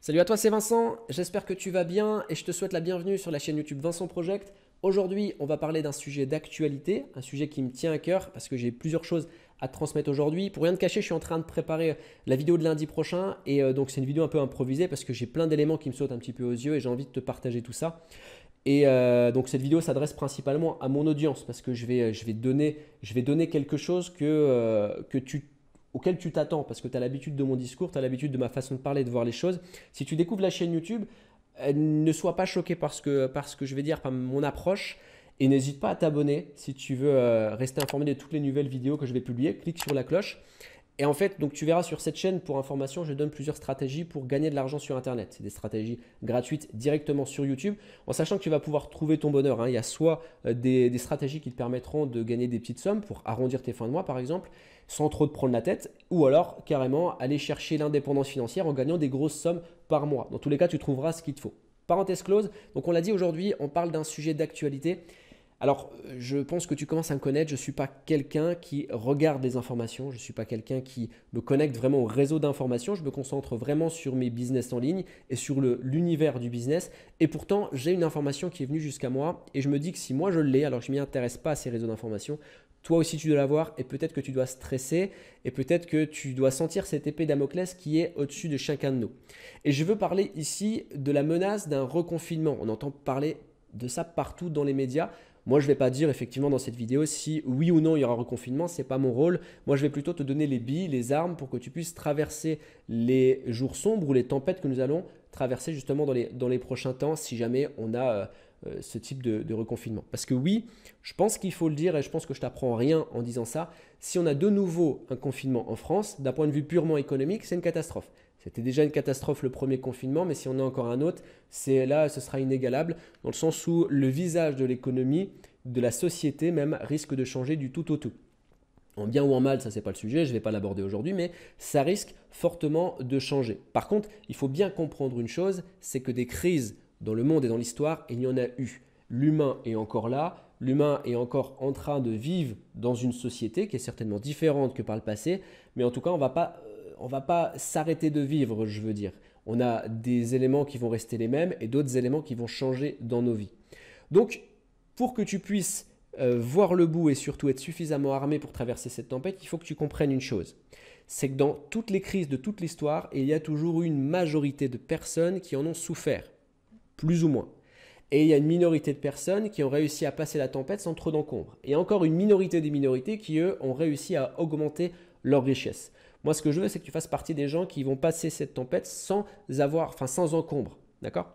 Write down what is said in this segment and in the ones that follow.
Salut à toi, c'est Vincent, j'espère que tu vas bien et je te souhaite la bienvenue sur la chaîne YouTube Vincent Project. Aujourd'hui, on va parler d'un sujet d'actualité, un sujet qui me tient à cœur parce que j'ai plusieurs choses à te transmettre aujourd'hui. Pour rien te cacher, je suis en train de préparer la vidéo de lundi prochain et euh, donc c'est une vidéo un peu improvisée parce que j'ai plein d'éléments qui me sautent un petit peu aux yeux et j'ai envie de te partager tout ça. Et euh, donc cette vidéo s'adresse principalement à mon audience parce que je vais, euh, je vais, donner, je vais donner quelque chose que, que tu auquel tu t'attends parce que tu as l'habitude de mon discours, tu as l'habitude de ma façon de parler, de voir les choses. Si tu découvres la chaîne YouTube, ne sois pas choqué par ce que, que je vais dire, par mon approche. Et n'hésite pas à t'abonner si tu veux euh, rester informé de toutes les nouvelles vidéos que je vais publier. Clique sur la cloche. Et en fait, donc tu verras sur cette chaîne, pour information, je donne plusieurs stratégies pour gagner de l'argent sur Internet. C'est des stratégies gratuites directement sur YouTube, en sachant que tu vas pouvoir trouver ton bonheur. Hein. Il y a soit euh, des, des, stratégies qui te permettront de gagner des petites sommes pour arrondir tes fins de mois, par exemple, sans trop te prendre la tête, ou alors carrément aller chercher l'indépendance financière en gagnant des grosses sommes par mois. Dans tous les cas, tu trouveras ce qu'il te faut. Parenthèse close, donc on l'a dit aujourd'hui, on parle d'un sujet d'actualité alors, euh, je pense que tu commences à me connaître, je ne suis pas quelqu'un qui regarde des informations, je ne suis pas quelqu'un qui me connecte vraiment au réseau d'informations, je me concentre vraiment sur mes business en ligne et sur l'univers du business. Et pourtant, j'ai une information qui est venue jusqu'à moi et je me dis que si moi je l'ai, alors je ne m'y intéresse pas à ces réseaux d'informations, toi aussi tu dois l'avoir et peut-être que tu dois stresser et peut-être que tu dois sentir cette épée Damoclès qui est au-dessus de chacun de nous. Et je veux parler ici de la menace d'un reconfinement. On entend parler de ça partout dans les médias. Moi, je vais pas dire effectivement dans cette vidéo si oui ou non il y aura un reconfinement, c'est pas mon rôle. Moi, je vais plutôt te donner les billes, les armes pour que tu puisses traverser les jours sombres ou les tempêtes que nous allons traverser justement dans les, dans les prochains temps si jamais on a euh, euh, ce type de, reconfinement. Parce que oui, je pense qu'il faut le dire et je pense que je t'apprends rien en disant ça. Si on a de nouveau un confinement en France, d'un point de vue purement économique, c'est une catastrophe. C'était déjà une catastrophe le premier confinement, mais si on a encore un autre, c'est là, ce sera inégalable, dans le sens où le visage de l'économie, de la société même, risque de changer du tout au tout. En bien ou en mal, ça c'est pas le sujet, je vais pas l'aborder aujourd'hui, mais ça risque fortement de changer. Par contre, il faut bien comprendre une chose, c'est que des crises dans le monde et dans l'histoire, il y en a eu. L'humain est encore là, l'humain est encore en train de vivre dans une société qui est certainement différente que par le passé, mais en tout cas, on va pas euh, on ne va pas s'arrêter de vivre, je veux dire. On a des éléments qui vont rester les mêmes et d'autres éléments qui vont changer dans nos vies. Donc, pour que tu puisses euh, voir le bout et surtout être suffisamment armé pour traverser cette tempête, il faut que tu comprennes une chose. C'est que dans toutes les crises de toute l'histoire, il y a toujours une majorité de personnes qui en ont souffert, plus ou moins. Et il y a une minorité de personnes qui ont réussi à passer la tempête sans trop d'encombre. Et encore une minorité des minorités qui, eux, ont réussi à augmenter leur richesse. Moi, ce que je veux, c'est que tu fasses partie des gens qui vont passer cette tempête sans avoir, enfin, sans encombre. D'accord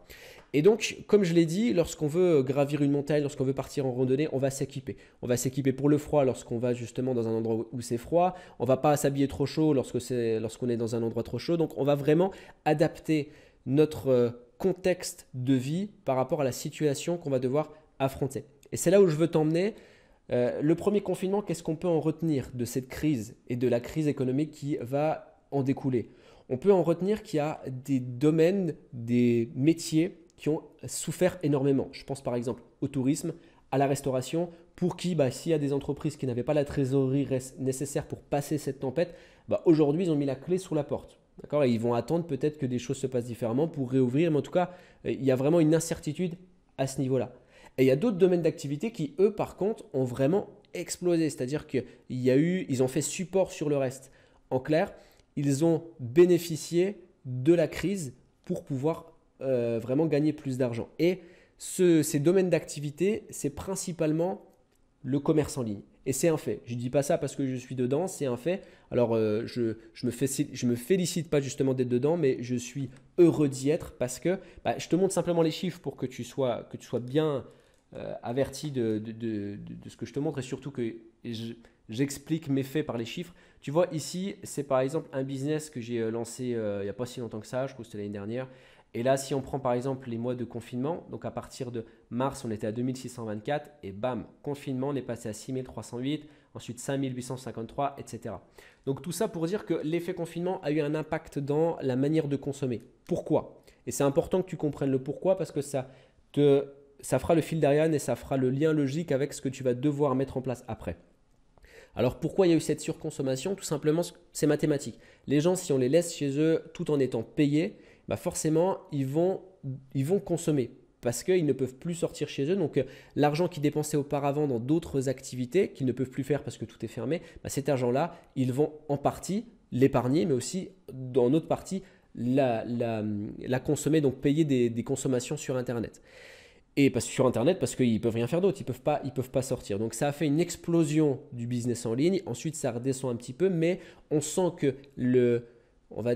Et donc, comme je l'ai dit, lorsqu'on veut euh, gravir une montagne, lorsqu'on veut partir en randonnée, on va s'équiper. On va s'équiper pour le froid lorsqu'on va justement dans un endroit où c'est froid. On va pas s'habiller trop chaud lorsque c'est, lorsqu'on est dans un endroit trop chaud. Donc, on va vraiment adapter notre euh, contexte de vie par rapport à la situation qu'on va devoir affronter. Et c'est là où je veux t'emmener euh, le premier confinement, qu'est-ce qu'on peut en retenir de cette crise et de la crise économique qui va en découler On peut en retenir qu'il y a des domaines, des métiers qui ont souffert énormément. Je pense par exemple au tourisme, à la restauration, pour qui, bah, s'il y a des entreprises qui n'avaient pas la trésorerie nécessaire pour passer cette tempête, bah, aujourd'hui, ils ont mis la clé sous la porte. D'accord ils vont attendre peut-être que des choses se passent différemment pour réouvrir. Mais en tout cas, euh, il y a vraiment une incertitude à ce niveau-là. Et il y a d'autres domaines d'activité qui, eux, par contre, ont vraiment explosé. C'est-à-dire qu'ils eu, ils ont fait support sur le reste. En clair, ils ont bénéficié de la crise pour pouvoir euh, vraiment gagner plus d'argent. Et ces domaines d'activité, c'est principalement le commerce en ligne. Et c'est un fait. Je ne dis pas ça parce que je suis dedans, c'est un fait. Alors, euh, je je me, félicite, me félicite pas justement d'être dedans, mais je suis heureux d'y être parce que bah, je te montre simplement les chiffres pour que tu sois, que tu sois bien, euh, averti de, ce que je te montre et surtout que j'explique mes faits par les chiffres. Tu vois, ici, c'est par exemple un business que j'ai euh, lancé euh, il n'y a pas si longtemps que ça, je crois que c'était l'année dernière. Et là, si on prend par exemple les mois de confinement, donc à partir de mars, on était à 2624 et bam, confinement, on est passé à 6308, ensuite 5853, etc. Donc tout ça pour dire que l'effet confinement a eu un impact dans la manière de consommer. Pourquoi Et c'est important que tu comprennes le pourquoi parce que ça te ça fera le fil d'Ariane et ça fera le lien logique avec ce que tu vas devoir mettre en place après. Alors pourquoi il y a eu cette surconsommation Tout simplement, c'est mathématique. Les gens, si on les laisse chez eux tout en étant payés, bah forcément, ils vont, ils vont consommer parce qu'ils ne peuvent plus sortir chez eux. Donc euh, l'argent qu'ils dépensaient auparavant dans d'autres activités qu'ils ne peuvent plus faire parce que tout est fermé, bah, cet argent-là, ils vont en partie l'épargner, mais aussi dans autre partie la, consommer, donc payer des consommations sur Internet et parce, sur Internet parce qu'ils peuvent rien faire d'autre, ils peuvent peuvent pas sortir. Donc ça a fait une explosion du business en ligne. Ensuite, ça redescend un petit peu, mais on sent que le, on va,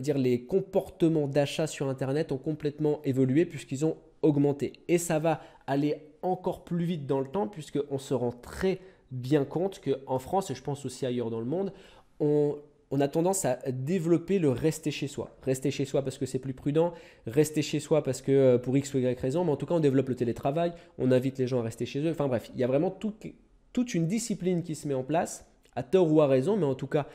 dire les comportements d'achat sur Internet ont complètement évolué puisqu'ils ont augmenté. Et ça va aller encore plus vite dans le temps puisqu'on se rend très bien compte qu'en France et je pense aussi ailleurs dans le monde, on, on a tendance à développer le rester chez soi. Rester chez soi parce que c'est plus prudent, rester chez soi parce que euh, pour X ou Y raison, mais en tout cas, on développe le télétravail, on invite les gens à rester chez eux. Enfin bref, il y a vraiment toute une discipline qui se met en place, à tort ou à raison, mais en tout cas,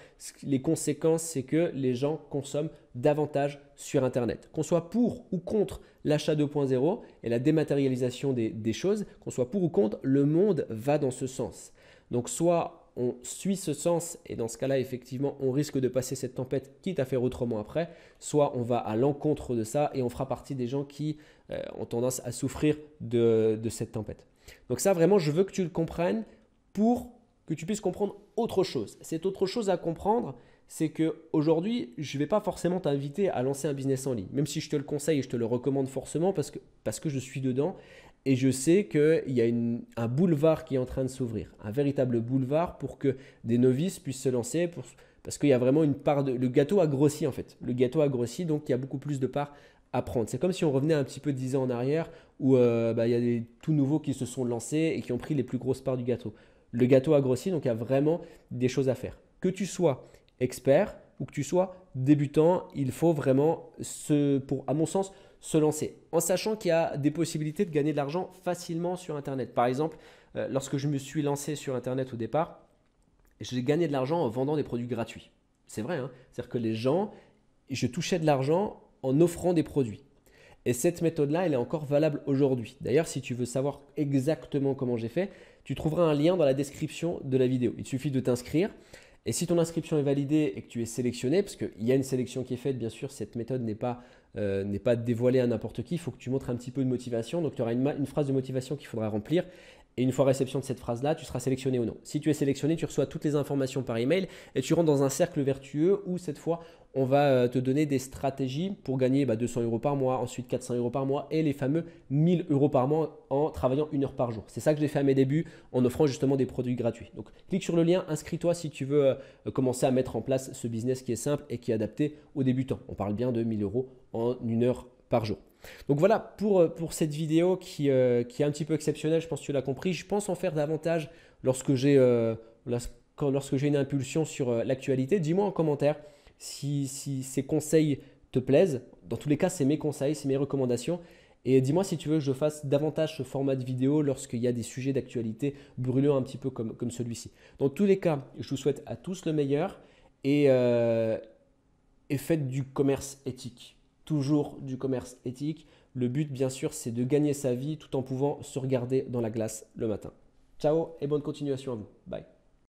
les conséquences, c'est que les gens consomment davantage sur Internet. Qu'on soit pour ou contre l'achat 2.0 et la dématérialisation des, des choses, qu'on soit pour ou contre, le monde va dans ce sens. Donc soit on suit ce sens et dans ce cas-là, effectivement, on risque de passer cette tempête, quitte à faire autrement après, soit on va à l'encontre de ça et on fera partie des gens qui euh, ont tendance à souffrir de, cette tempête. Donc ça, vraiment, je veux que tu le comprennes pour que tu puisses comprendre autre chose. c'est autre chose à comprendre, c'est que aujourd'hui, je ne vais pas forcément t'inviter à lancer un business en ligne, même si je te le conseille et je te le recommande forcément parce que, parce que je suis dedans et je sais qu'il y a un boulevard qui est en train de s'ouvrir, un véritable boulevard pour que des novices puissent se lancer, parce qu'il y a vraiment une part de... Le gâteau a grossi en fait, le gâteau a grossi, donc il y a beaucoup plus de parts à prendre. C'est comme si on revenait un petit peu 10 ans en arrière où euh, bah, il y a des tout nouveaux qui se sont lancés et qui ont pris les plus grosses parts du gâteau. Le gâteau a grossi, donc il y a vraiment des choses à faire. Que tu sois expert ou que tu sois débutant, il faut vraiment, se, pour, à mon sens, se lancer. En sachant qu'il y a des possibilités de gagner de l'argent facilement sur Internet. Par exemple, euh, lorsque je me suis lancé sur Internet au départ, j'ai gagné de l'argent en vendant des produits gratuits. C'est vrai, hein. c'est-à-dire que les gens, je touchais de l'argent en offrant des produits. Et cette méthode-là, elle est encore valable aujourd'hui. D'ailleurs, si tu veux savoir exactement comment j'ai fait, tu trouveras un lien dans la description de la vidéo. Il suffit de t'inscrire. Et si ton inscription est validée et que tu es sélectionné, parce qu'il y a une sélection qui est faite, bien sûr, cette méthode n'est pas, euh, pas dévoilée à n'importe qui, il faut que tu montres un petit peu de motivation. Donc tu auras une, une phrase de motivation qu'il faudra remplir. Et une fois réception de cette phrase-là, tu seras sélectionné ou non. Si tu es sélectionné, tu reçois toutes les informations par email et tu rentres dans un cercle vertueux où cette fois, on va euh, te donner des stratégies pour gagner 200 bah, euros par mois, ensuite 400 euros par mois et les fameux 1000 euros par mois en travaillant une heure par jour. C'est ça que j'ai fait à mes débuts en offrant justement des produits gratuits. Donc clique sur le lien, inscris-toi si tu veux euh, commencer à mettre en place ce business qui est simple et qui est adapté aux débutants. On parle bien de 1000 euros en une heure par jour. Donc voilà pour, euh, cette vidéo euh, qui, est un petit peu exceptionnelle, je pense que tu l'as compris. Je pense en faire davantage lorsque j'ai euh, lorsque j'ai une impulsion sur l'actualité. Dis-moi en commentaire si, ces conseils te plaisent. Dans tous les cas, c'est mes conseils, c'est mes recommandations. Et dis-moi si tu veux que je fasse davantage ce format de vidéo lorsqu'il y a des sujets d'actualité brûlants un petit peu comme, celui-ci. Dans tous les cas, je vous souhaite à tous le meilleur et, et faites du commerce éthique toujours du commerce éthique. Le but, bien sûr, c'est de gagner sa vie tout en pouvant se regarder dans la glace le matin. Ciao et bonne continuation à vous. Bye.